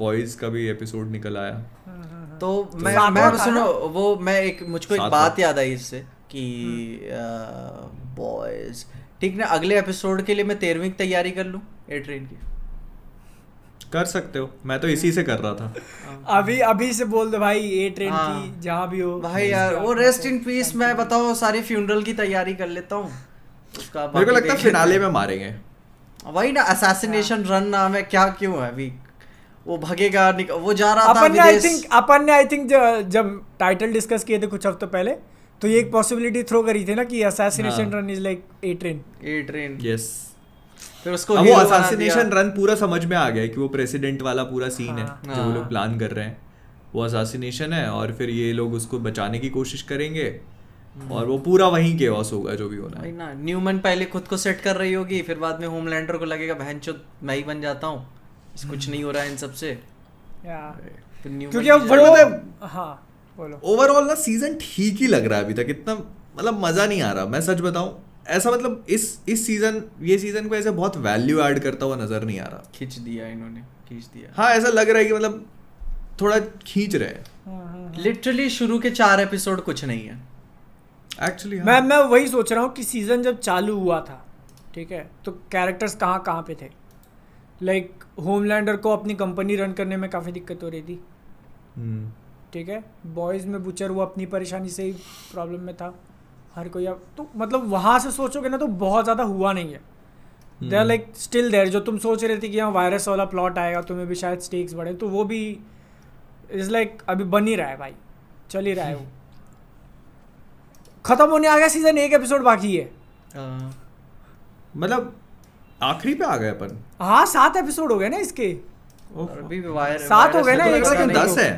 Boys का भी episode निकल आया तो, तो मैं मैं सुनो वो मैं एक मुझको एक बात याद आई इससे कि बॉयज हम्म। ठीक ना अगले एपिसोड के लिए मैं तेरहवीं की तैयारी कर लूँ ए ट्रेन की कर सकते हो मैं तो इसी से कर रहा था अभी अभी से बोल दो भाई ए ट्रेन हाँ, की जहाँ भी हो भाई यार वो रेस्ट इन पीस मैं बताओ सारी फ्यूनरल की तैयारी कर लेता हूँ मेरे को लगता है फिनाले में मारेंगे वही ना असैसिनेशन रन हाँ। नाम है क्या क्यों है वीक वो भगेगा वो जा रहा अपन ने आई थिंक अपन ने आई थिंक जब टाइटल डिस्कस किए थे कुछ हफ्तों पहले तो ये एक पॉसिबिलिटी हम्म। थ्रो करी थी ना कि assassination run is like a train a train yes फिर उसको वो असैसिनेशन रन पूरा समझ में आ गया कि वो प्रेसिडेंट वाला पूरा सीन है हाँ। जो वो लोग प्लान हाँ। कर रहे हैं वो असैसिनेशन है और फिर ये लोग उसको बचाने की कोशिश करेंगे हम्म। और वो पूरा वहीं के वॉस होगा जो भी होना है ना न्यूमन पहले खुद को सेट कर रही होगी फिर बाद में होमलैंडर को लगेगा बहन चो मैं ही बन जाता हूँ कुछ नहीं हो रहा है इन सब से तो क्योंकि अब बड़ो हाँ बोलो ओवरऑल ना सीजन ठीक ही लग रहा है अभी तक इतना मतलब मजा नहीं आ रहा मैं सच बताऊं ऐसा मतलब इस इस सीजन ये सीजन को ऐसे बहुत वैल्यू ऐड करता हुआ नजर नहीं आ रहा खींच दिया इन्होंने खींच दिया हाँ ऐसा लग रहा है कि मतलब थोड़ा खींच रहे हैं लिटरली हाँ, हाँ, हाँ। शुरू के चार एपिसोड कुछ नहीं है एक्चुअली हाँ. मैं मैं वही सोच रहा हूँ कि सीजन जब चालू हुआ था ठीक है तो कैरेक्टर्स कहाँ कहाँ पे थे लाइक होमलैंडर को अपनी कंपनी रन करने में काफ़ी दिक्कत हो रही थी हम्म। ठीक है बॉयज़ में बुचर वो अपनी परेशानी से ही प्रॉब्लम में था हर कोई अब तो मतलब वहाँ से सोचोगे ना तो बहुत ज़्यादा हुआ नहीं है they are like still there जो तुम सोच रहे थे कि यहाँ वायरस वाला प्लॉट आएगा तुम्हें भी शायद स्टेक्स बढ़े तो वो भी इज़ लाइक like, अभी बन ही रहा है भाई चल ही रहा है वो ख़त्म होने आ गया सीज़न एक एपिसोड बाकी है हाँ। मतलब आखिरी पे आ गए अपन हाँ सात एपिसोड हो गए ना इसके अभी सात हो गए ना एक लेकिन दस है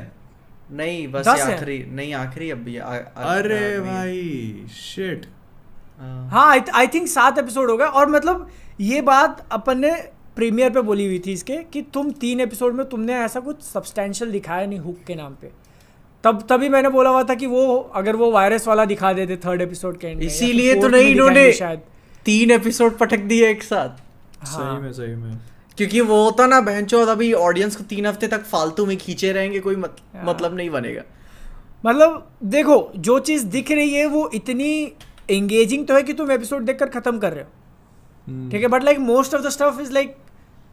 नहीं बस आखिरी नहीं आखिरी अब भी अरे भाई शिट हाँ आई थिंक सात एपिसोड हो गए और मतलब ये बात अपन ने प्रीमियर पे बोली हुई थी इसके कि तुम तीन एपिसोड में तुमने ऐसा कुछ सब्सटैंशियल दिखाया नहीं हुक के नाम पे तब तभी मैंने बोला हुआ था कि वो अगर वो वायरस वाला दिखा देते थर्ड एपिसोड के इसीलिए तो नहीं इन्होंने शायद तीन एपिसोड पटक दिए एक साथ हाँ। सही में सही में क्योंकि वो होता ना बहनचो अभी ऑडियंस को तीन हफ्ते तक फालतू में खींचे रहेंगे कोई मत, हाँ। मतलब नहीं बनेगा मतलब देखो जो चीज़ दिख रही है वो इतनी एंगेजिंग तो है कि तुम एपिसोड देखकर खत्म कर रहे हो हम्म। ठीक है but like most of the stuff is like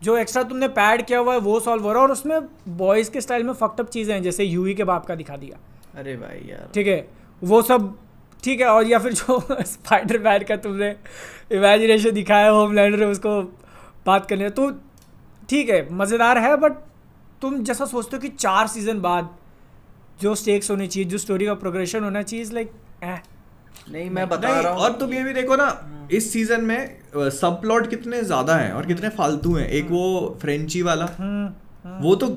जो एक्स्ट्रा तुमने पैड किया हुआ है वो सॉल्व हो रहा है और उसमें बॉयज के स्टाइल में फकटअप चीज़ें हैं जैसे यूई के बाप का दिखा दिया अरे भाई यार ठीक है वो सब ठीक है और या फिर जो स्पाइडर मैन का तुमने इमेजिनेशन दिखाया होम लैंडर उसको बात करने तो ठीक है मज़ेदार है बट तुम जैसा सोचते हो कि चार सीज़न बाद जो स्टेक्स होने चाहिए जो स्टोरी का प्रोग्रेशन होना चाहिए लाइक ए नहीं मैं बता नहीं, रहा हूँ और तुम ये भी देखो ना हम्म। इस सीजन में सब प्लॉट कितने ज्यादा हैं और कितने फालतू हैं एक हम्म। वो फ्रेंची वाला हम्म, वो तो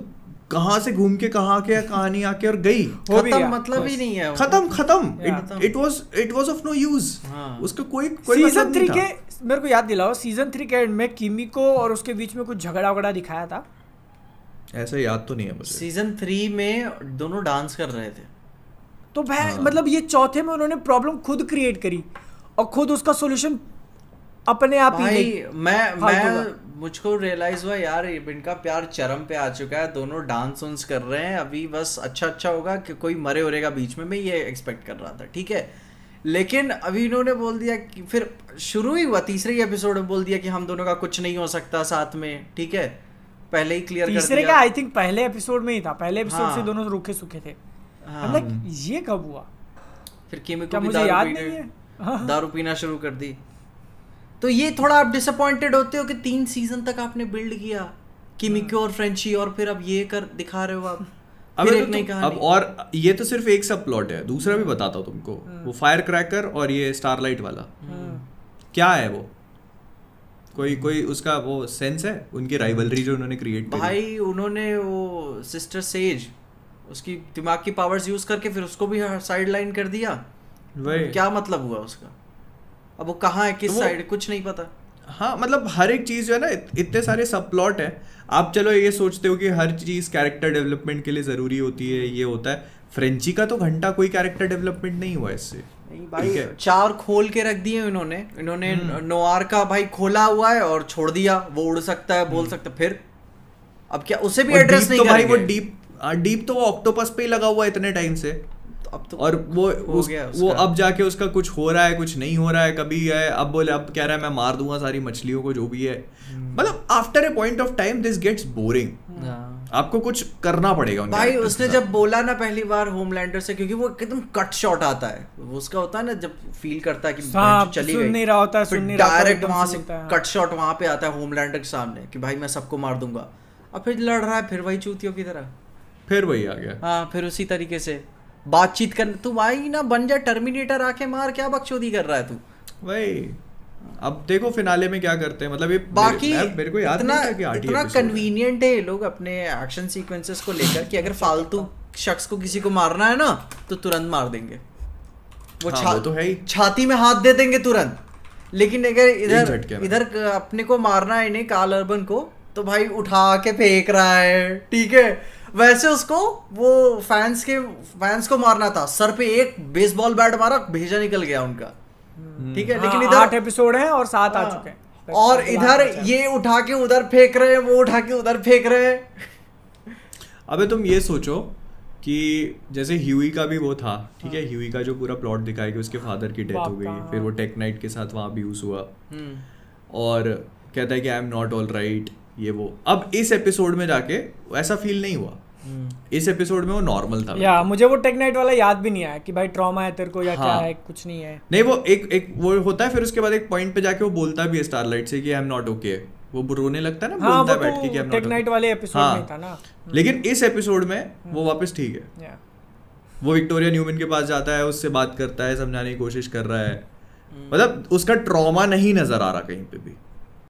कहाँ से घूम के कहाँ के कहानी आके और गई खत्म मतलब ही नहीं है खत्म खत्म it was it was of no use उसका कोई कोई सीजन मतलब थ्री के मेरे को याद दिलाओ सीजन थ्री के एंड में किमी को और उसके बीच में कुछ झगड़ा वगड़ा दिखाया था ऐसा याद तो नहीं है मुझे सीजन थ्री में दोनों डांस कर रहे थे तो भाई हाँ। मतलब ये चौथे में उन्होंने प्रॉब्लम खुद क्रिएट करी और खुद उसका सोल्यूशन अपने आप ही मैं मैं मुझको रियलाइज़ हुआ यार इनका प्यार चरम पे आ चुका है दोनों डांस उन्स कर रहे हैं अभी बस अच्छा अच्छा होगा कि कोई मरे उरेगा बीच में मैं ये एक्सपेक्ट कर रहा था ठीक है लेकिन अभी इन्होंने बोल दिया कि फिर शुरू ही हुआ तीसरे ही एपिसोड में बोल दिया कि हम दोनों का कुछ नहीं हो सकता साथ में ठीक है पहले ही क्लियर तीसरे का आई थिंक पहले एपिसोड में ही था पहले एपिसोड हाँ, से दोनों रुके सूखे थे हाँ, ये कब हुआ फिर किमी दारू पीना शुरू कर दी तो ये थोड़ा आप डिसअपॉइंटेड होते हो कि तीन सीजन तक आपने बिल्ड किया किमिक्यो हाँ। और फ्रेंची और फिर अब ये कर दिखा रहे हो आप अब तो नहीं कहा अब और ये तो सिर्फ एक सब प्लॉट है दूसरा भी बताता हूँ तुमको हाँ। वो फायर क्रैकर और ये स्टारलाइट वाला हाँ। क्या है वो कोई कोई उसका वो सेंस है उनकी राइवलरी जो उन्होंने क्रिएट भाई उन्होंने वो सिस्टर सेज उसकी दिमाग की पावर्स यूज करके फिर उसको भी साइड लाइन कर दिया वही क्या मतलब हुआ उसका अब वो कहाँ है किस साइड तो कुछ नहीं पता हाँ मतलब हर एक चीज़ जो है ना इतने सारे सब प्लॉट है आप चलो ये सोचते हो कि हर चीज़ कैरेक्टर डेवलपमेंट के लिए ज़रूरी होती है ये होता है फ्रेंची का तो घंटा कोई कैरेक्टर डेवलपमेंट नहीं हुआ इससे नहीं भाई चार खोल के रख दिए इन्होंने इन्होंने नोआर हम्म। का भाई खोला हुआ है और छोड़ दिया वो उड़ सकता है बोल हम्म। सकता है फिर अब क्या उसे भी एड्रेस नहीं तो भाई वो डीप डीप हाँ, तो वो ऑक्टोपस पे ही लगा हुआ है इतने टाइम से अब तो और वो उस, वो अब जाके उसका कुछ हो रहा है कुछ नहीं हो रहा है कभी है अब बोले अब कह रहा है मैं मार दूंगा सारी मछलियों को जो भी है हम्म। मतलब after a point of time this gets boring आपको कुछ करना पड़ेगा भाई उसने जब बोला ना पहली बार होमलैंडर से क्योंकि वो एकदम कट शॉट आता है उसका होता है ना जब फील करता है कि चली सुन नहीं रहा होता है डायरेक्ट वहां से कट शॉट वहां पे आता है होमलैंडर के सामने कि भाई मैं सबको मार दूंगा और फिर लड़ रहा है फिर वही चूतियों की तरह फिर वही आ गया हाँ फिर उसी तरीके से बातचीत करने तू भाई ना बन जा टर्मिनेटर आके मार क्या बकचोदी कर रहा है तू भाई अब देखो फिनाले में क्या करते हैं मतलब ये बाकी मेरे, मेरे को याद इतना, नहीं कि इतना कन्वीनियंट है लोग अपने एक्शन सीक्वेंसेस को लेकर कि अगर फालतू शख्स को किसी को मारना है ना तो तुरंत मार देंगे वो, हाँ, छा, वो तो है ही छाती में हाथ दे देंगे तुरंत लेकिन अगर इधर इधर अपने को मारना है इन्हें काल अर्बन को तो भाई उठा के फेंक रहा है ठीक है वैसे उसको वो फैंस के फैंस को मारना था सर पे एक बेसबॉल बैट मारा भेजा निकल गया उनका हम्म। ठीक है लेकिन हाँ, इधर आठ एपिसोड है और सात आ हाँ। चुके हैं और इधर ये उठा के उधर फेंक रहे हैं वो उठा के उधर फेंक रहे हैं अबे तुम ये सोचो कि जैसे ह्यूई का भी वो था ठीक है ह्यूई हाँ। का जो पूरा प्लॉट दिखाया कि उसके फादर की डेथ हो गई फिर वो टेक नाइट के साथ वहां भी यूज़ हुआ हम्म। और कहता है कि I am not all right ये वो अब इस एपिसोड में जाके ऐसा फील नहीं हुआ हम्म। इस एपिसोड में वो नॉर्मल था या मुझे वो टेक नाइट वाला याद भी नहीं आया कि भाई ट्रॉमा है तेरे को या हाँ, क्या है कुछ नहीं है नहीं वो एक एक वो होता है फिर उसके बाद एक पॉइंट पे जाके वो बोलता भी है स्टारलाइट से कि आई एम नॉट ओके वो रोने लगता है ना हाँ, बोलता है तो बैठ के कि आई एम नॉट नाइट वाले एपिसोड हाँ, में था ना हम्म। लेकिन इस एपिसोड में वो हम्म। वापस ठीक है वो विक्टोरिया न्यूमन के पास जाता है उससे बात करता है समझाने की कोशिश कर रहा है मतलब उसका ट्रॉमा नहीं नजर आ रहा कहीं पे भी